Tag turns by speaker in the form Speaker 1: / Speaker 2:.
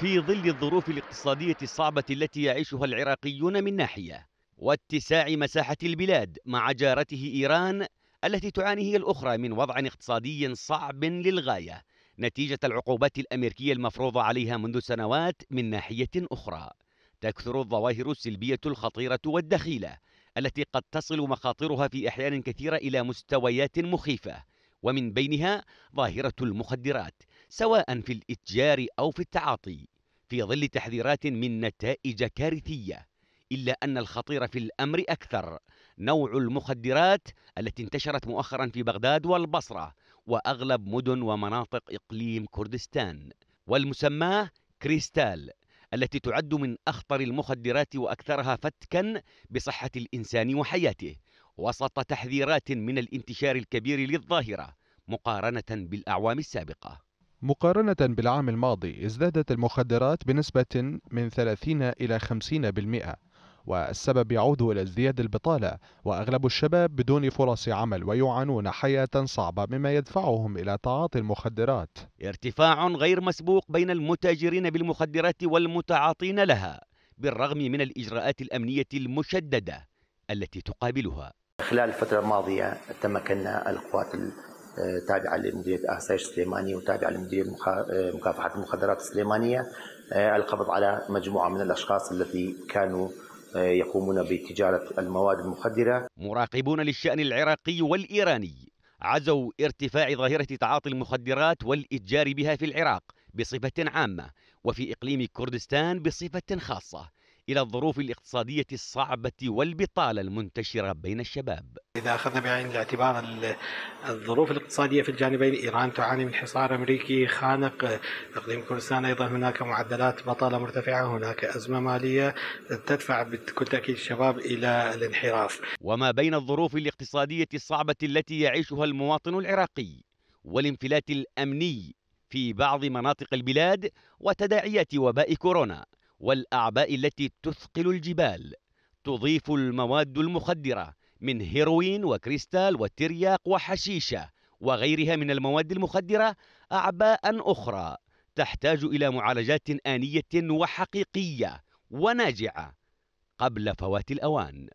Speaker 1: في ظل الظروف الاقتصادية الصعبة التي يعيشها العراقيون من ناحية واتساع مساحة البلاد مع جارته إيران التي تعاني هي الأخرى من وضع اقتصادي صعب للغاية نتيجة العقوبات الأمريكية المفروضة عليها منذ سنوات من ناحية أخرى تكثر الظواهر السلبية الخطيرة والدخيلة التي قد تصل مخاطرها في أحيان كثيرة إلى مستويات مخيفة ومن بينها ظاهرة المخدرات سواء في الاتجار أو في التعاطي في ظل تحذيرات من نتائج كارثية إلا أن الخطير في الأمر أكثر نوع المخدرات التي انتشرت مؤخرا في بغداد والبصرة وأغلب مدن ومناطق إقليم كردستان والمسماه كريستال التي تعد من أخطر المخدرات وأكثرها فتكا بصحة الإنسان وحياته وسط تحذيرات من الانتشار الكبير للظاهرة مقارنة بالأعوام السابقة
Speaker 2: مقارنة بالعام الماضي ازدادت المخدرات بنسبة من 30 إلى 50% والسبب يعود إلى ازدياد البطالة وأغلب الشباب بدون فرص عمل ويعانون حياة صعبة مما يدفعهم إلى تعاطي المخدرات ارتفاع
Speaker 1: غير مسبوق بين المتاجرين بالمخدرات والمتعاطين لها بالرغم من الإجراءات الأمنية المشددة التي تقابلها خلال الفترة الماضية تمكن القوات تابعة لمديرية أهسايش سليماني وتابعة لمديرية مكافحة المخدرات السليمانية آه، القبض على مجموعة من الأشخاص التي كانوا آه، يقومون بتجارة المواد المخدرة مراقبون للشأن العراقي والإيراني عزوا ارتفاع ظاهرة تعاطي المخدرات والإتجار بها في العراق بصفة عامة وفي إقليم كردستان بصفة خاصة إلى الظروف الاقتصادية الصعبة والبطالة المنتشرة بين الشباب إذا أخذنا بعين
Speaker 2: الاعتبار الظروف الاقتصادية في الجانبين إيران تعاني من حصار أمريكي خانق تقديم كردستان أيضا هناك معدلات بطالة مرتفعة هناك أزمة مالية تدفع بكل تأكيد الشباب إلى الانحراف وما بين الظروف الاقتصادية
Speaker 1: الصعبة التي يعيشها المواطن العراقي والانفلات الأمني في بعض مناطق البلاد وتداعيات وباء كورونا والأعباء التي تثقل الجبال تضيف المواد المخدرة من هيروين وكريستال وترياق وحشيشة وغيرها من المواد المخدرة أعباء أخرى تحتاج إلى معالجات آنية وحقيقية وناجعة قبل فوات الأوان